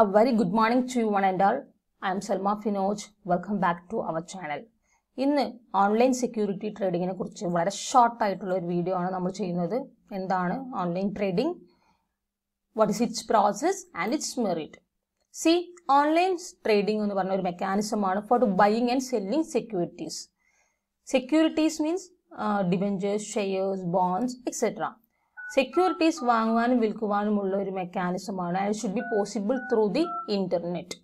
A very good morning to you one and all. I am Salma Finoj. Welcome back to our channel. ഇന്ന് online security ട്രേഡിങ്ങിനെ കുറിച്ച് വളരെ short ആയിട്ടുള്ള ഒരു video ആണ് നമ്മൾ ചെയ്യുന്നത് എന്താണ് online trading what is its process and its merit see online trading എന്ന് പറഞ്ഞ ഒരു മെക്കാനിസമാണ് for buying and selling securities securities means debentures shares bonds etcetera securities വാങ്ങുവാനും വിൽക്കുവാനുമുള്ള ഒരു മെക്കാനിസമാണ് and should be possible through the internet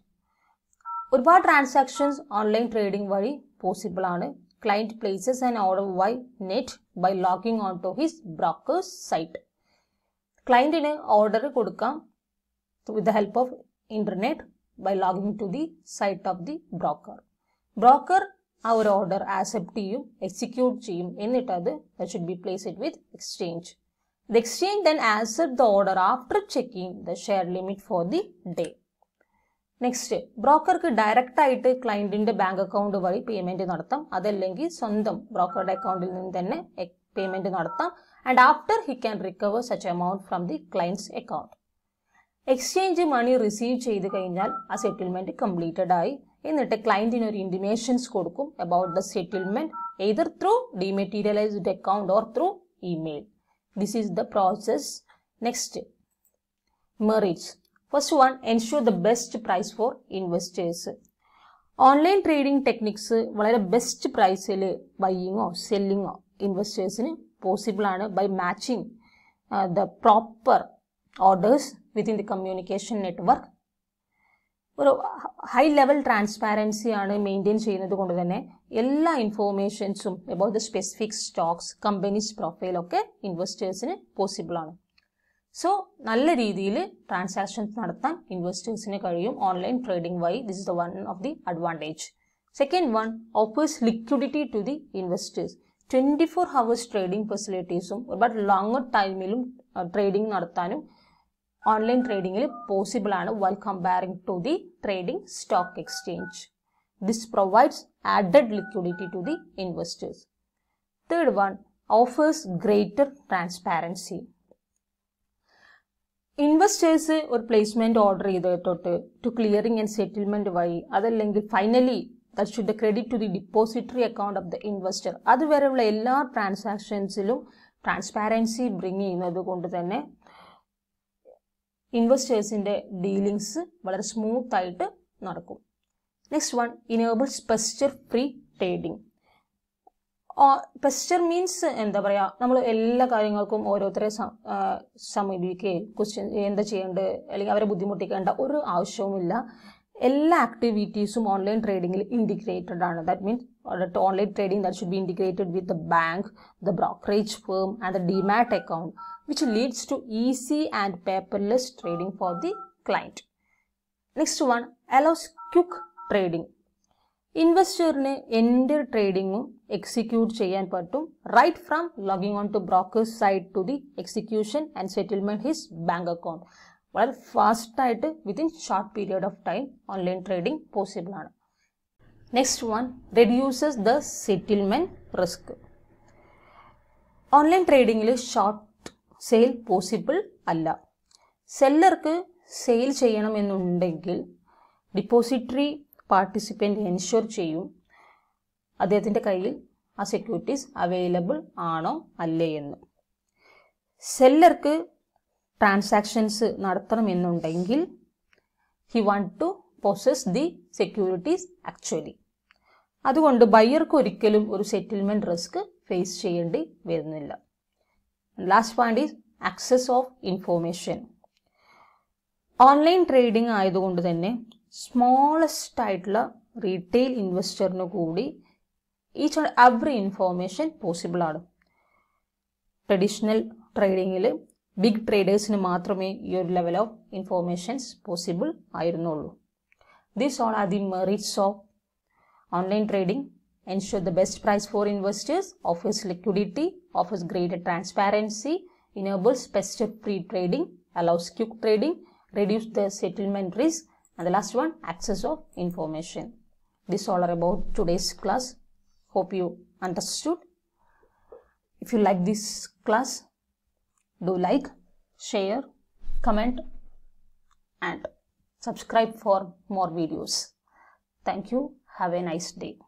ഒരുപാട് transactions online trading വഴി പോസിബിൾ ആണ് client places and order via net by logging on to his broker's site ക്ലയൻറ്റിന് order കൊടുക്കാം with the help of internet by logging to the site of the broker broker ആ ഒരു order accept ചെയ്യും execute ചെയ്യും എന്നിട്ട് അത് should be place it with exchange The exchange then accepts the order after checking the share limit for the day. Next ബ്രോക്കർക്ക് direct ആയിട്ട് ക്ലയൻറ്റിൻ്റെ bank account വഴി പേയ്മെൻറ്റ് നടത്താം അതല്ലെങ്കിൽ സ്വന്തം ബ്രോക്കറുടെ അക്കൗണ്ടിൽ നിന്ന് തന്നെ പേയ്മെൻറ്റ് നടത്താം and after he can recover such amount from the clients account exchange money receive ചെയ്ത് കഴിഞ്ഞാൽ ആ സെറ്റിൽമെൻറ്റ് കംപ്ലീറ്റഡ് ആയി എന്നിട്ട് ക്ലയൻറ്റിന് ഒരു ഇൻറ്റിമേഷൻസ് കൊടുക്കും about the settlement either through dematerialised account or through email This is the process. Next, merits. First one, ensure the best price for investors. Online trading techniques, the best price buying or selling investors possible by matching uh, the proper orders within the communication network ഒരു high level ട്രാൻസ്പാരൻസിയാണ് maintain ചെയ്യുന്നത് കൊണ്ട് തന്നെ എല്ലാ ഇൻഫോർമേഷൻസും about the specific stocks companies പ്രൊഫൈലൊക്കെ ഇൻവെസ്റ്റേഴ്സിന് possible ആണ് സോ നല്ല രീതിയിൽ ട്രാൻസാക്ഷൻസ് നടത്താൻ ഇൻവെസ്റ്റേഴ്സിന് കഴിയും online trading why this is the one of the advantage second one offers liquidity to the investors twenty four hours trading ഫെസിലിറ്റീസും ഒരുപാട് ലോങ്ങർ ടൈമിലും ട്രേഡിംഗ് നടത്താനും ഓൺലൈൻ ട്രേഡിംഗിൽ പോസിബിൾ ആണ് while comparing to the trading stock exchange this provides added liquidity to the investors third one offers greater transparency investors ഒരു placement order ചെയ്തിട്ടോട്ട് to clearing and settlement വഴി അതല്ലെങ്കിൽ finally that should credit to the depository account of the investor അതുവരെയുള്ള എല്ലാ ട്രാൻസാക്ഷൻസിലും transparency bring ചെയ്യുന്നത് കൊണ്ട് തന്നെ ഇൻവെസ്റ്റേഴ്സിൻ്റെ dealings വളരെ സ്മൂത്തായിട്ട് നടക്കും next one enable pester free trading pester means എന്താ പറയുക നമ്മൾ എല്ലാ കാര്യങ്ങൾക്കും ഓരോരുത്തരെ സമീപിക്കുകയും ക്വസ്റ്റ്യൻ എന്താ ചെയ്യേണ്ടത് അല്ലെങ്കിൽ അവരെ ബുദ്ധിമുട്ടിക്കേണ്ട ഒരു ആവശ്യവുമില്ല എല്ലാ ആക്ടിവിറ്റീസും ഓൺലൈൻ ട്രേഡിങ്ങിൽ ഇൻഡിഗ്രേറ്റഡ് ആണ് that means or the online trading that should be integrated with the bank, the brokerage firm and the DMAT account which leads to easy and paperless trading for the client. Next one allows quick trading. Investor ne end trading execute right from logging on to broker's site to the execution and settlement his bank account. Well, fast tight within short period of time online trading possible. Anna. Next one reduces the settlement risk. Online ട്രേഡിങ്ങിൽ short sale possible അല്ല സെല്ലർക്ക് sale ചെയ്യണമെന്നുണ്ടെങ്കിൽ depository participant ensure ചെയ്യും അദ്ദേഹത്തിൻ്റെ കയ്യിൽ ആ securities available ആണോ അല്ലേ എന്ന് സെല്ലർക്ക് ട്രാൻസാക്ഷൻസ് നടത്തണമെന്നുണ്ടെങ്കിൽ he want to possess the securities actually അതുകൊണ്ട് ബയ്യർക്ക് ഒരിക്കലും ഒരു സെറ്റിൽമെൻറ്റ് റിസ്ക് ഫേസ് ചെയ്യേണ്ടി വരുന്നില്ല last point is access of information online trading ആയതുകൊണ്ട് തന്നെ സ്മോളസ്റ്റ് ആയിട്ടുള്ള റീറ്റെയിൽ ഇൻവെസ്റ്ററിന് കൂടി ഈച്ച് ആൻഡ് എവറി ഇൻഫോർമേഷൻ പോസിബിളാണ് ട്രഡീഷണൽ ട്രേഡിങ്ങിൽ ബിഗ് ട്രേഡേഴ്സിന് മാത്രമേ ഈ ഒരു ലെവൽ ഓഫ് ഇൻഫോർമേഷൻസ് പോസിബിൾ ആയിരുന്നുള്ളൂ These all are the merits of online trading. Ensure the best price for investors, offers liquidity, offers greater transparency, enables pest-free trading, allows quick trading, reduce the settlement risk, and the last one, access of information. This all are about today's class. Hope you understood. If you like this class, do like, share, comment and Subscribe for more videos. Thank you. Have a nice day.